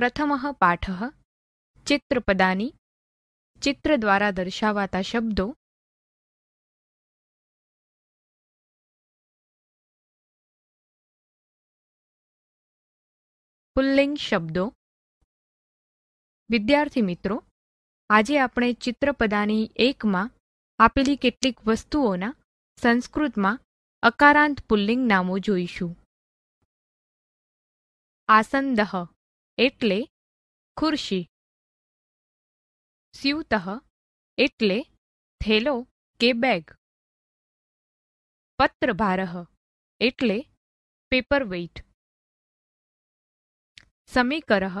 પ્રથમઃ પાઠ ચિત્રપદાની ચિત્ર દ્વારા દર્શાવાતા શબ્દો પુલ્લિંગ શબ્દો વિદ્યાર્થી મિત્રો આજે આપણે ચિત્રપદાની એકમાં આપેલી કેટલીક વસ્તુઓના સંસ્કૃતમાં અકારાંત પુલ્લિંગ નામો જોઈશું આસંદહ एतले खुर्सी शिवतह એટલે થેલો કે બેગ પત્રભારહ એટલે પેપર વેઈટ સમીકરહ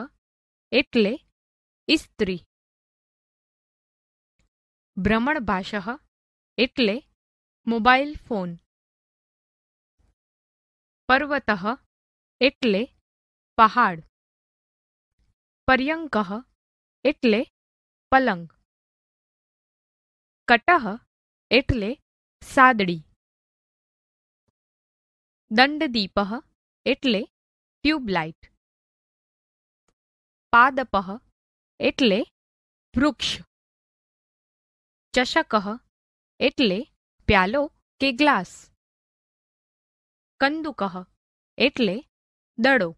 એટલે ઇસ્ત્રી भ्रमणભાષહ એટલે મોબાઈલ ફોન પર્વતહ એટલે પહાડ पर्यंक एटले पलंग कटह एटले सादड़ी दंडदीप एटले ट्यूबलाइट पादप एटले वृक्ष चषक एटले प्यालो के ग्लास कंदुक एटले दड़ो